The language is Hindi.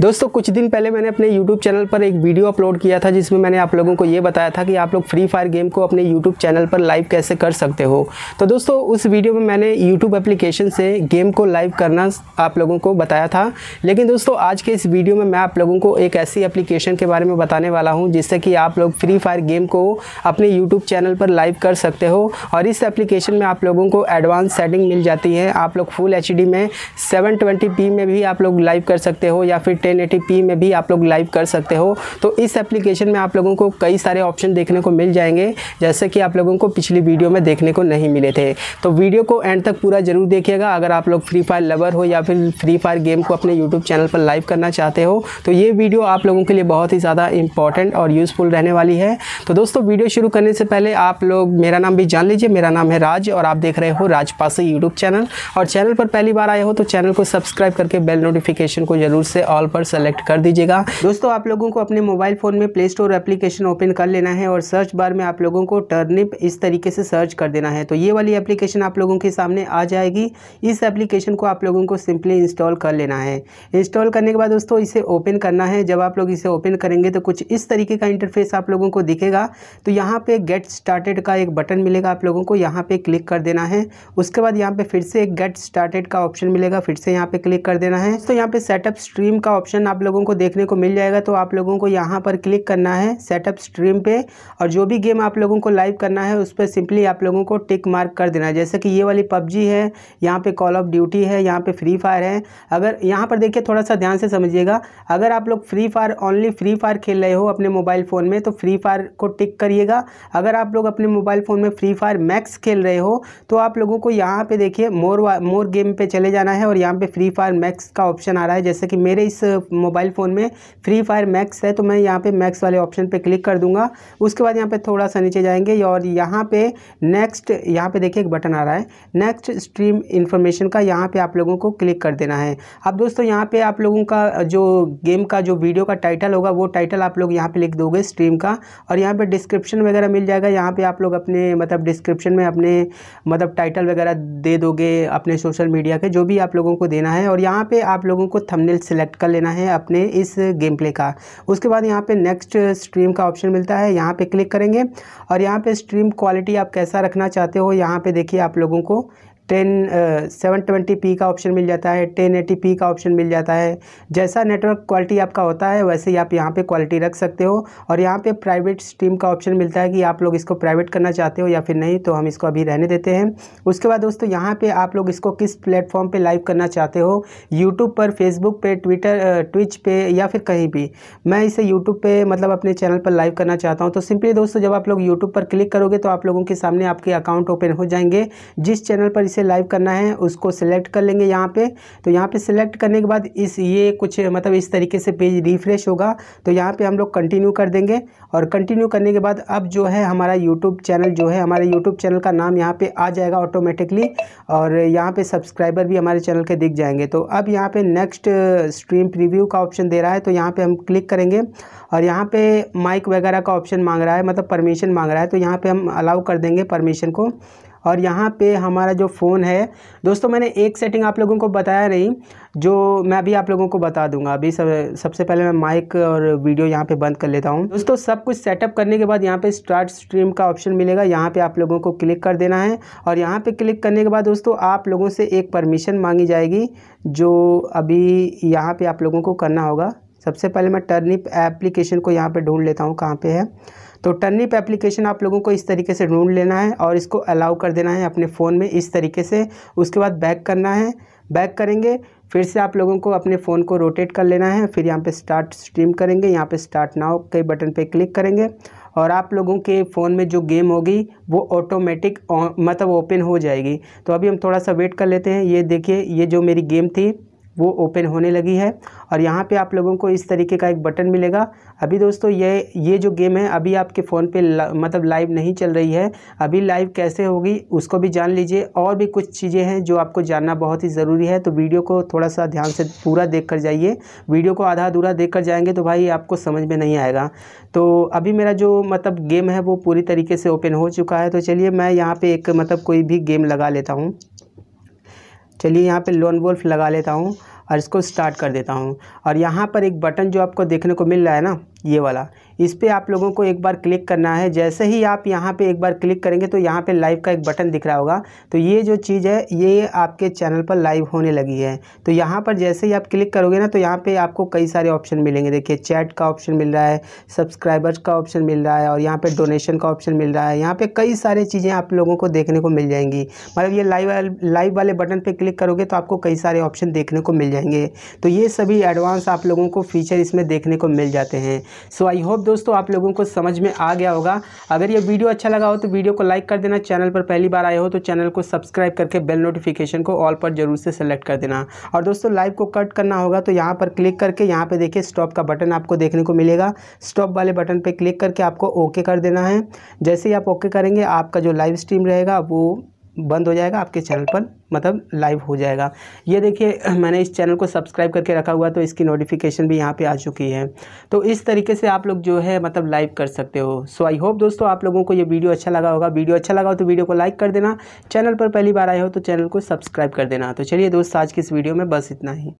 दोस्तों कुछ दिन पहले मैंने अपने यूट्यूब चैनल पर एक वीडियो अपलोड किया था जिसमें मैंने आप लोगों को ये बताया था कि आप लोग फ्री फायर गेम को अपने यूट्यूब चैनल पर लाइव कैसे कर सकते हो तो दोस्तों उस वीडियो में मैंने यूट्यूब एप्लीकेशन से गेम को लाइव करना आप लोगों को बताया था लेकिन दोस्तों आज के इस वीडियो में मैं आप लोगों को एक ऐसी एप्लीकेशन के बारे में बताने वाला हूँ जिससे कि आप लोग फ्री फायर गेम को अपने यूट्यूब चैनल पर लाइव कर सकते हो और इस एप्लीकेशन में आप लोगों को एडवांस सेटिंग मिल जाती है आप लोग फुल एच में सेवन में भी आप लोग लाइव कर सकते हो या फिर 1080p में भी आप लोग लाइव कर सकते हो तो इस एप्लीकेशन में आप लोगों को कई सारे ऑप्शन देखने को मिल जाएंगे जैसे कि आप लोगों को पिछली वीडियो में देखने को नहीं मिले थे तो वीडियो को एंड तक पूरा जरूर देखिएगा अगर आप लोग फ्री फायर लवर हो या फिर फ्री फायर गेम को अपने यूट्यूब चैनल पर लाइव करना चाहते हो तो ये वीडियो आप लोगों के लिए बहुत ही ज़्यादा इंपॉर्टेंट और यूज़फुल रहने वाली है तो दोस्तों वीडियो शुरू करने से पहले आप लोग मेरा नाम भी जान लीजिए मेरा नाम है राज और आप देख रहे हो राज यूट्यूब चैनल और चैनल पर पहली बार आए हो तो चैनल को सब्सक्राइब करके बेल नोटिफिकेशन को जरूर से ऑल पर पर सेलेक्ट कर दीजिएगा दोस्तों आप लोगों को अपने मोबाइल फ़ोन में प्ले स्टोर एप्लीकेशन ओपन कर लेना है और सर्च बार में आप लोगों को टर्निप इस तरीके से सर्च कर देना है तो ये वाली एप्लीकेशन आप लोगों के सामने आ जाएगी इस एप्लीकेशन को आप लोगों को सिंपली इंस्टॉल कर लेना है इंस्टॉल करने के बाद दोस्तों इसे ओपन करना है जब आप लोग इसे ओपन करेंगे तो कुछ इस तरीके का इंटरफेस आप लोगों को दिखेगा तो यहाँ पे गेट स्टार्टेड का एक बटन मिलेगा आप लोगों को यहाँ पे क्लिक कर देना है उसके बाद यहाँ पे फिर से एक गेट स्टार्टेड का ऑप्शन मिलेगा फिर से यहाँ पे क्लिक कर देना है तो यहाँ पे सेटअप स्ट्रीम का ऑप्शन आप लोगों को देखने को मिल जाएगा तो आप लोगों को यहाँ पर क्लिक करना है सेटअप स्ट्रीम पे और जो भी गेम आप लोगों को लाइव करना है उस पर सिंपली आप लोगों को टिक मार्क कर देना है जैसे कि ये वाली पबजी है यहाँ पे कॉल ऑफ ड्यूटी है यहाँ पे फ्री फायर है अगर यहाँ पर देखिए थोड़ा सा ध्यान से समझिएगा अगर आप लोग Free Fire only Free Fire खेल रहे हो अपने मोबाइल फ़ोन में तो फ्री फायर को टिक करिएगा अगर आप लोग अपने मोबाइल फ़ोन में फ्री फायर मैक्स खेल रहे हो तो आप लोगों को यहाँ पर देखिए मोर मोर गेम पर चले जाना है और यहाँ पर फ्री फायर मैक्स का ऑप्शन आ रहा है जैसे कि मेरे इस मोबाइल फ़ोन में फ्री फायर मैक्स है तो मैं यहाँ पे मैक्स वाले ऑप्शन पे क्लिक कर दूंगा उसके बाद यहाँ पे थोड़ा सा नीचे जाएंगे और यहाँ पे नेक्स्ट यहाँ पे देखिए एक बटन आ रहा है नेक्स्ट स्ट्रीम इन्फॉर्मेशन का यहाँ पर आप लोगों को क्लिक कर देना है अब दोस्तों यहाँ पर आप लोगों का जो गेम का जो वीडियो का टाइटल होगा वो टाइटल आप लोग यहाँ पर लिख दोगे स्ट्रीम का और यहाँ पर डिस्क्रिप्शन वगैरह मिल जाएगा यहाँ पर आप लोग अपने मतलब डिस्क्रिप्शन में अपने मतलब टाइटल वगैरह दे दोगे अपने सोशल मीडिया के जो भी आप लोगों को देना है और यहाँ पर आप लोगों को थमनेल सेलेक्ट कर लेना है अपने इस गेम प्ले का उसके बाद यहाँ पे नेक्स्ट स्ट्रीम का ऑप्शन मिलता है यहाँ पे क्लिक करेंगे और यहाँ पे स्ट्रीम क्वालिटी आप कैसा रखना चाहते हो यहाँ पे देखिए आप लोगों को टेन सेवन ट्वेंटी पी का ऑप्शन मिल जाता है टेन एटी पी का ऑप्शन मिल जाता है जैसा नेटवर्क क्वालिटी आपका होता है वैसे ही आप यहाँ पे क्वालिटी रख सकते हो और यहाँ पे प्राइवेट स्ट्रीम का ऑप्शन मिलता है कि आप लोग इसको प्राइवेट करना चाहते हो या फिर नहीं तो हम इसको अभी रहने देते हैं उसके बाद दोस्तों यहाँ पर आप लोग इसको किस प्लेटफॉर्म पर लाइव करना चाहते हो यूट्यूब पर फेसबुक पर ट्विटर ट्विच पर या फिर कहीं भी मैं इसे यूट्यूब पर मतलब अपने चैनल पर लाइव करना चाहता हूँ तो सिंपली दोस्तों जब आप लोग यूट्यूब पर क्लिक करोगे तो आप लोगों के सामने आपके अकाउंट ओपन हो जाएंगे जिस चैनल पर इसे से लाइव करना है उसको सेलेक्ट कर लेंगे यहाँ पे तो यहाँ पे सेलेक्ट करने के बाद इस ये कुछ मतलब इस तरीके से पेज रिफ्रेश होगा तो यहाँ पे हम लोग कंटिन्यू कर देंगे और कंटिन्यू करने के बाद अब जो है हमारा यूट्यूब चैनल जो है हमारे यूट्यूब चैनल का नाम यहाँ पर आ जाएगा ऑटोमेटिकली और यहाँ पर सब्सक्राइबर भी हमारे चैनल के दिख जाएंगे तो अब यहाँ पर नेक्स्ट स्ट्रीम प्रिव्यू का ऑप्शन दे रहा है तो यहाँ पर हम क्लिक करेंगे और यहाँ पर माइक वगैरह का ऑप्शन मांग रहा है मतलब परमिशन मांग रहा है तो यहाँ पर हम अलाउ कर देंगे परमिशन को और यहाँ पे हमारा जो फ़ोन है दोस्तों मैंने एक सेटिंग आप लोगों को बताया नहीं जो मैं अभी आप लोगों को बता दूंगा अभी सब सबसे पहले मैं माइक और वीडियो यहाँ पे बंद कर लेता हूँ दोस्तों सब कुछ सेटअप करने के बाद यहाँ पे स्टार्ट स्ट्रीम का ऑप्शन मिलेगा यहाँ पे आप लोगों को क्लिक कर देना है और यहाँ पे क्लिक करने के बाद दोस्तों आप लोगों से एक परमिशन मांगी जाएगी जो अभी यहाँ पर आप लोगों को करना होगा सबसे पहले मैं टर्निप एप्लीकेशन को यहाँ पर ढूँढ लेता हूँ कहाँ पर है तो टर्निप एप्लीकेशन आप लोगों को इस तरीके से ढूंढ लेना है और इसको अलाउ कर देना है अपने फ़ोन में इस तरीके से उसके बाद बैक करना है बैक करेंगे फिर से आप लोगों को अपने फ़ोन को रोटेट कर लेना है फिर यहाँ पे स्टार्ट स्ट्रीम करेंगे यहाँ पे स्टार्ट नाउ के बटन पे क्लिक करेंगे और आप लोगों के फ़ोन में जो गेम होगी वो ऑटोमेटिक मतलब ओपन हो जाएगी तो अभी हम थोड़ा सा वेट कर लेते हैं ये देखिए ये जो मेरी गेम थी वो ओपन होने लगी है और यहाँ पे आप लोगों को इस तरीके का एक बटन मिलेगा अभी दोस्तों ये ये जो गेम है अभी आपके फ़ोन पे ला, मतलब लाइव नहीं चल रही है अभी लाइव कैसे होगी उसको भी जान लीजिए और भी कुछ चीज़ें हैं जो आपको जानना बहुत ही ज़रूरी है तो वीडियो को थोड़ा सा ध्यान से पूरा देख कर जाइए वीडियो को आधा अधूरा देख कर जाएंगे तो भाई आपको समझ में नहीं आएगा तो अभी मेरा जो मतलब गेम है वो पूरी तरीके से ओपन हो चुका है तो चलिए मैं यहाँ पर एक मतलब कोई भी गेम लगा लेता हूँ चलिए यहाँ पे लोन वोल्फ लगा लेता हूँ और इसको स्टार्ट कर देता हूँ और यहाँ पर एक बटन जो आपको देखने को मिल रहा है ना ये वाला इस पर आप लोगों को एक बार क्लिक करना है जैसे ही आप यहाँ पे एक बार क्लिक करेंगे तो यहाँ पे लाइव का एक बटन दिख रहा होगा तो ये जो चीज़ है ये आपके चैनल पर लाइव होने लगी है तो यहाँ पर जैसे ही आप क्लिक करोगे ना तो यहाँ पे आपको कई सारे ऑप्शन मिलेंगे देखिए चैट का ऑप्शन मिल रहा है सब्सक्राइबर्स का ऑप्शन मिल रहा है और यहाँ पर डोनेशन का ऑप्शन मिल रहा है यहाँ पर कई सारे चीज़ें आप लोगों को देखने को मिल जाएंगी मतलब ये लाइव लाइव वाले बटन पर क्लिक करोगे तो आपको कई सारे ऑप्शन देखने को मिल जाएंगे तो ये सभी एडवांस आप लोगों को फीचर इसमें देखने को मिल जाते हैं सो आई होप दोस्तों आप लोगों को समझ में आ गया होगा अगर ये वीडियो अच्छा लगा हो तो वीडियो को लाइक कर देना चैनल पर पहली बार आए हो तो चैनल को सब्सक्राइब करके बेल नोटिफिकेशन को ऑल पर जरूर से सेलेक्ट कर देना और दोस्तों लाइव को कट करना होगा तो यहाँ पर क्लिक करके यहाँ पर देखिए स्टॉप का बटन आपको देखने को मिलेगा स्टॉप वाले बटन पर क्लिक करके आपको ओके कर देना है जैसे ही आप ओके करेंगे आपका जो लाइव स्ट्रीम रहेगा वो बंद हो जाएगा आपके चैनल पर मतलब लाइव हो जाएगा ये देखिए मैंने इस चैनल को सब्सक्राइब करके रखा हुआ तो इसकी नोटिफिकेशन भी यहाँ पे आ चुकी है तो इस तरीके से आप लोग जो है मतलब लाइव कर सकते हो सो आई होप दोस्तों आप लोगों को ये वीडियो अच्छा लगा होगा वीडियो अच्छा लगा हो तो वीडियो को लाइक कर देना चैनल पर पहली बार आए हो तो चैनल को सब्सक्राइब कर देना तो चलिए दोस्त आज की इस वीडियो में बस इतना ही